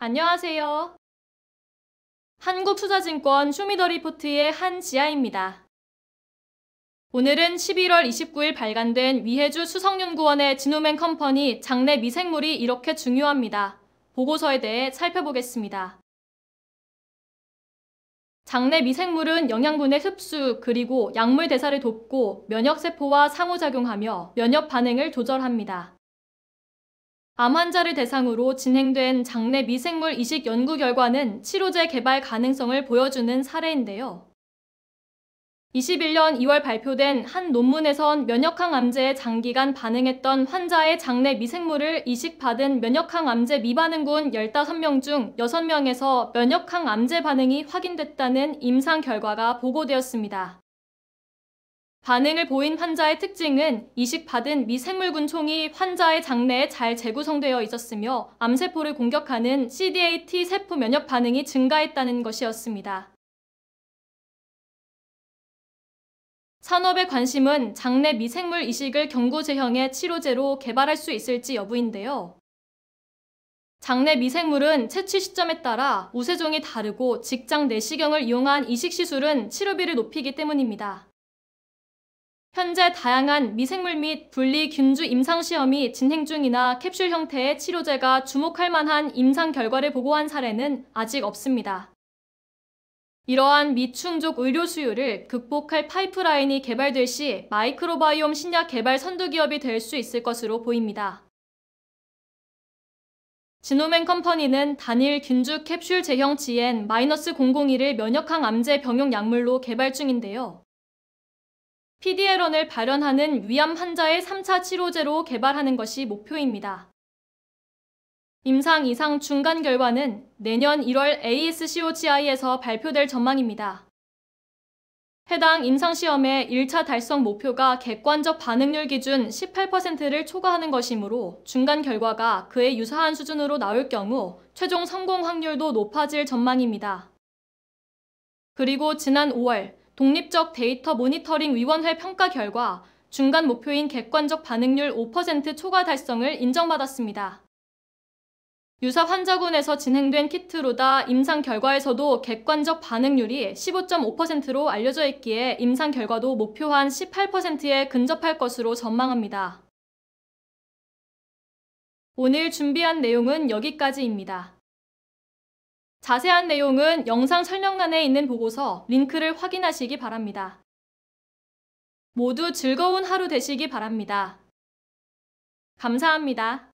안녕하세요. 한국투자증권 쇼미더리포트의 한지아입니다. 오늘은 11월 29일 발간된 위해주 수석연구원의 진우맨 컴퍼니 장내 미생물이 이렇게 중요합니다. 보고서에 대해 살펴보겠습니다. 장내 미생물은 영양분의 흡수 그리고 약물 대사를 돕고 면역세포와 상호작용하며 면역 반응을 조절합니다. 암 환자를 대상으로 진행된 장내 미생물 이식 연구 결과는 치료제 개발 가능성을 보여주는 사례인데요. 21년 2월 발표된 한 논문에선 면역항 암제에 장기간 반응했던 환자의 장내 미생물을 이식받은 면역항 암제 미반응군 15명 중 6명에서 면역항 암제 반응이 확인됐다는 임상 결과가 보고되었습니다. 반응을 보인 환자의 특징은 이식받은 미생물군총이 환자의 장내에 잘 재구성되어 있었으며 암세포를 공격하는 c d a t 세포 면역 반응이 증가했다는 것이었습니다. 산업의 관심은 장내 미생물 이식을 경구제형의 치료제로 개발할 수 있을지 여부인데요. 장내 미생물은 채취 시점에 따라 우세종이 다르고 직장 내시경을 이용한 이식 시술은 치료비를 높이기 때문입니다. 현재 다양한 미생물 및 분리 균주 임상 시험이 진행 중이나 캡슐 형태의 치료제가 주목할 만한 임상 결과를 보고한 사례는 아직 없습니다. 이러한 미충족 의료 수요를 극복할 파이프라인이 개발될 시 마이크로바이옴 신약 개발 선두 기업이 될 수 있을 것으로 보입니다. 지노맨 컴퍼니는 단일 균주 캡슐 제형 GN-001을 면역항 암제 병용 약물로 개발 중인데요. PDL원을 발현하는 위암 환자의 3차 치료제로 개발하는 것이 목표입니다. 임상 이상 중간 결과는 내년 1월 ASCOGI에서 발표될 전망입니다. 해당 임상시험의 1차 달성 목표가 객관적 반응률 기준 18%를 초과하는 것이므로 중간 결과가 그에 유사한 수준으로 나올 경우 최종 성공 확률도 높아질 전망입니다. 그리고 지난 5월 독립적 데이터 모니터링 위원회 평가 결과 중간 목표인 객관적 반응률 5% 초과 달성을 인정받았습니다. 유사 환자군에서 진행된 키트로다 임상 결과에서도 객관적 반응률이 15.5%로 알려져 있기에 임상 결과도 목표한 18%에 근접할 것으로 전망합니다. 오늘 준비한 내용은 여기까지입니다. 자세한 내용은 영상 설명란에 있는 보고서 링크를 확인하시기 바랍니다. 모두 즐거운 하루 되시기 바랍니다. 감사합니다.